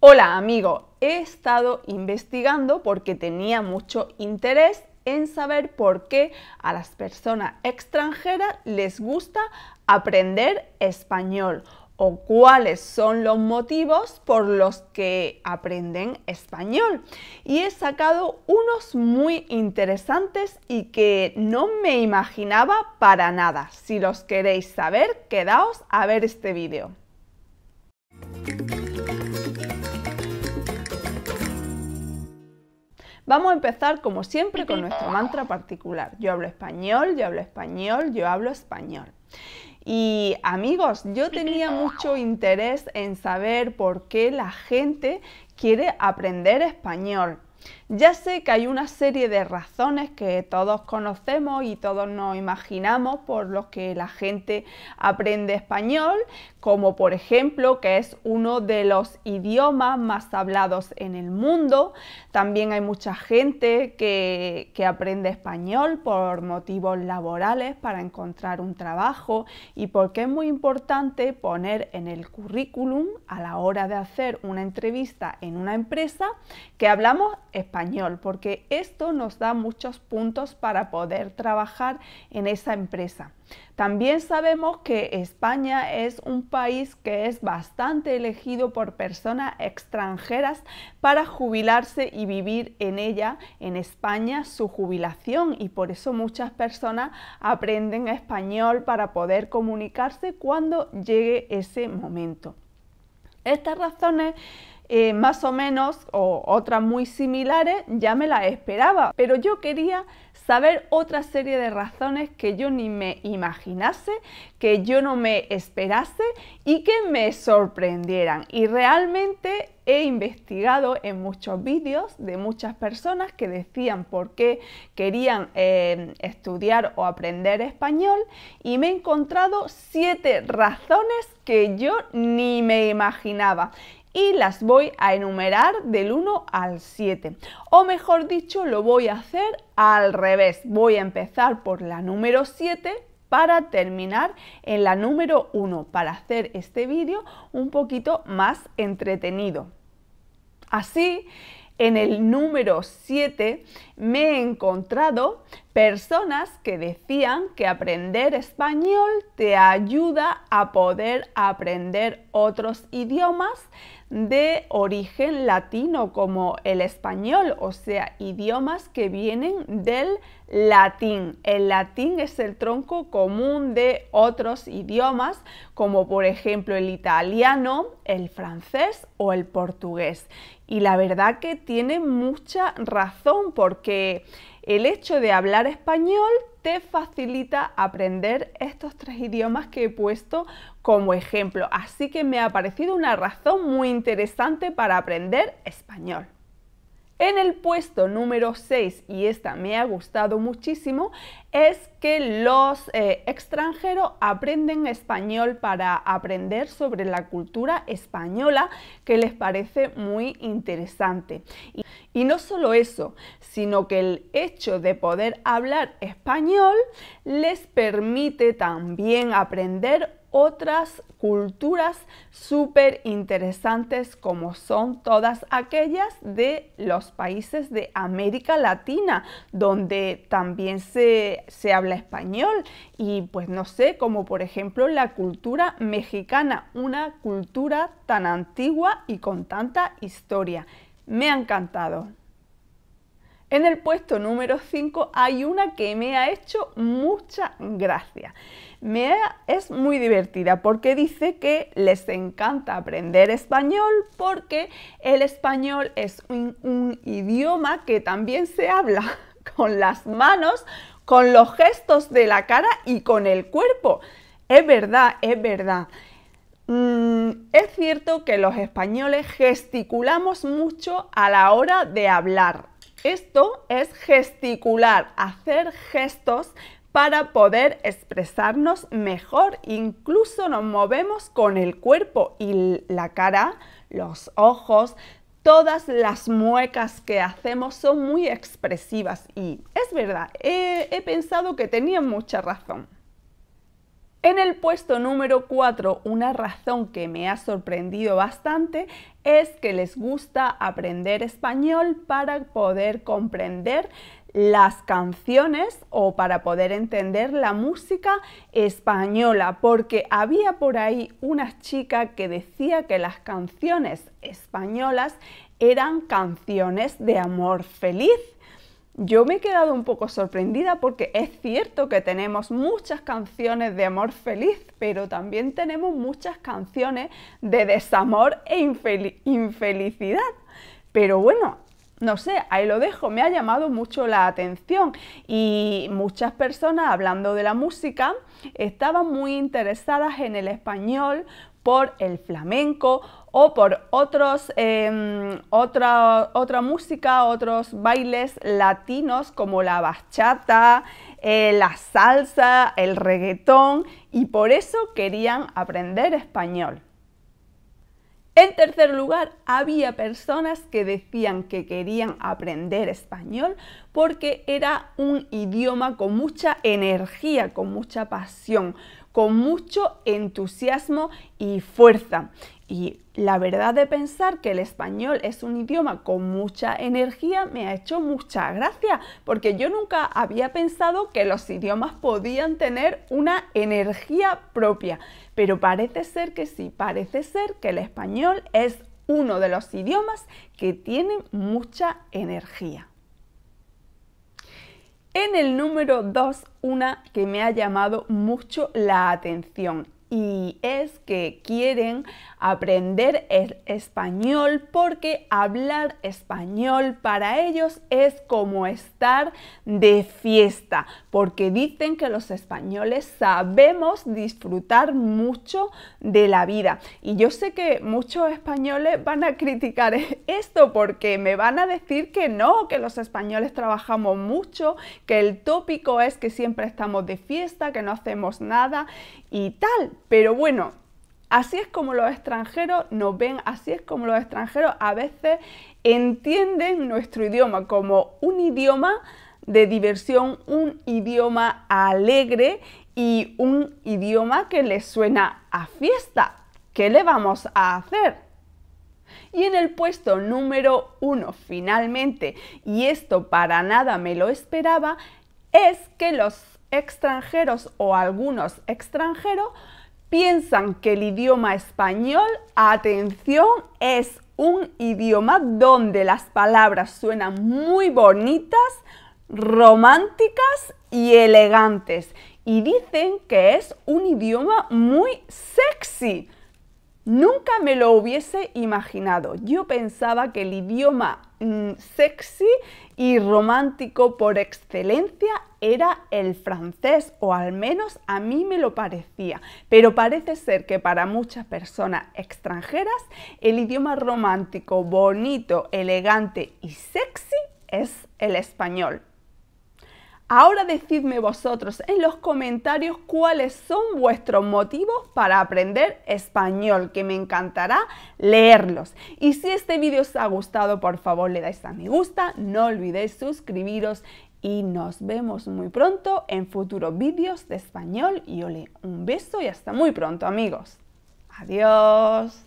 Hola amigo, he estado investigando porque tenía mucho interés en saber por qué a las personas extranjeras les gusta aprender español o cuáles son los motivos por los que aprenden español. Y he sacado unos muy interesantes y que no me imaginaba para nada. Si los queréis saber, quedaos a ver este vídeo. Vamos a empezar, como siempre, con nuestro mantra particular. Yo hablo español, yo hablo español, yo hablo español. Y amigos, yo tenía mucho interés en saber por qué la gente quiere aprender español. Ya sé que hay una serie de razones que todos conocemos y todos nos imaginamos por los que la gente aprende español, como por ejemplo que es uno de los idiomas más hablados en el mundo. También hay mucha gente que, que aprende español por motivos laborales para encontrar un trabajo y porque es muy importante poner en el currículum a la hora de hacer una entrevista en una empresa que hablamos español porque esto nos da muchos puntos para poder trabajar en esa empresa. También sabemos que España es un país que es bastante elegido por personas extranjeras para jubilarse y vivir en ella, en España, su jubilación y por eso muchas personas aprenden español para poder comunicarse cuando llegue ese momento. Estas razones eh, más o menos o otras muy similares ya me las esperaba, pero yo quería saber otra serie de razones que yo ni me imaginase, que yo no me esperase y que me sorprendieran. Y realmente he investigado en muchos vídeos de muchas personas que decían por qué querían eh, estudiar o aprender español y me he encontrado siete razones que yo ni me imaginaba y las voy a enumerar del 1 al 7. O mejor dicho, lo voy a hacer al revés. Voy a empezar por la número 7 para terminar en la número 1, para hacer este vídeo un poquito más entretenido. Así, en el número 7 me he encontrado personas que decían que aprender español te ayuda a poder aprender otros idiomas de origen latino como el español, o sea, idiomas que vienen del latín. El latín es el tronco común de otros idiomas, como por ejemplo el italiano, el francés o el portugués. Y la verdad que tiene mucha razón porque el hecho de hablar español te facilita aprender estos tres idiomas que he puesto como ejemplo. Así que me ha parecido una razón muy interesante para aprender español. En el puesto número 6, y esta me ha gustado muchísimo, es que los eh, extranjeros aprenden español para aprender sobre la cultura española, que les parece muy interesante. y no solo eso, sino que el hecho de poder hablar español les permite también aprender otras culturas súper interesantes como son todas aquellas de los países de América Latina, donde también se, habla español y pues no sé, como por ejemplo la cultura mexicana, una cultura tan antigua y con tanta historia. Me ha encantado. En el puesto número 5 hay una que me ha hecho mucha gracia. Me es muy divertida porque dice que les encanta aprender español porque el español es un, idioma que también se habla con las manos, con los gestos de la cara y con el cuerpo. Es verdad, es verdad. Mm, es cierto que los españoles gesticulamos mucho a la hora de hablar esto es gesticular, hacer gestos para poder expresarnos mejor. Incluso nos movemos con el cuerpo y la cara, los ojos, todas las muecas que hacemos son muy expresivas y es verdad, he, pensado que tenía mucha razón. En el puesto número 4, una razón que me ha sorprendido bastante es que les gusta aprender español para poder comprender las canciones o para poder entender la música española, porque había por ahí una chica que decía que las canciones españolas eran canciones de amor feliz. Yo me he quedado un poco sorprendida porque es cierto que tenemos muchas canciones de amor feliz, pero también tenemos muchas canciones de desamor e infelicidad. Pero bueno, no sé, ahí lo dejo, me ha llamado mucho la atención y muchas personas hablando de la música estaban muy interesadas en el español por el flamenco o por otros, em, otra, música, otros bailes latinos como la bachata, eh, la salsa, el reggaetón y por eso querían aprender español. En tercer lugar, había personas que decían que querían aprender español porque era un idioma con mucha energía, con mucha pasión, con mucho entusiasmo y fuerza. Y la verdad de pensar que el español es un idioma con mucha energía me ha hecho mucha gracia, porque yo nunca había pensado que los idiomas podían tener una energía propia. Pero parece ser que sí, parece ser que el español es uno de los idiomas que tiene mucha energía. En el número 2, una que me ha llamado mucho la atención y es que quieren aprender el español porque hablar español para ellos es como estar de fiesta, porque dicen que los españoles sabemos disfrutar mucho de la vida. Y yo sé que muchos españoles van a criticar esto porque me van a decir que no, que los españoles trabajamos mucho, que el tópico es que siempre estamos de fiesta, que no hacemos nada y tal pero bueno, Así es como los extranjeros nos ven, así es como los extranjeros a veces entienden nuestro idioma como un idioma de diversión, un idioma alegre y un idioma que les suena a fiesta. ¿Qué le vamos a hacer? Y en el puesto número uno, finalmente, y esto para nada me lo esperaba, es que los extranjeros o algunos extranjeros piensan que el idioma español, atención, es un idioma donde las palabras suenan muy bonitas, románticas y elegantes. Y dicen que es un idioma muy sexy. Nunca me lo hubiese imaginado. Yo pensaba que el idioma mm, sexy y romántico por excelencia era el francés, o al menos a mí me lo parecía. Pero parece ser que para muchas personas extranjeras el idioma romántico, bonito, elegante y sexy es el español. Ahora decidme vosotros en los comentarios cuáles son vuestros motivos para aprender español, que me encantará leerlos. Y si este vídeo os ha gustado, por favor le dais a me gusta, no olvidéis suscribiros y nos vemos muy pronto en futuros vídeos de español. Y le un beso y hasta muy pronto amigos. Adiós.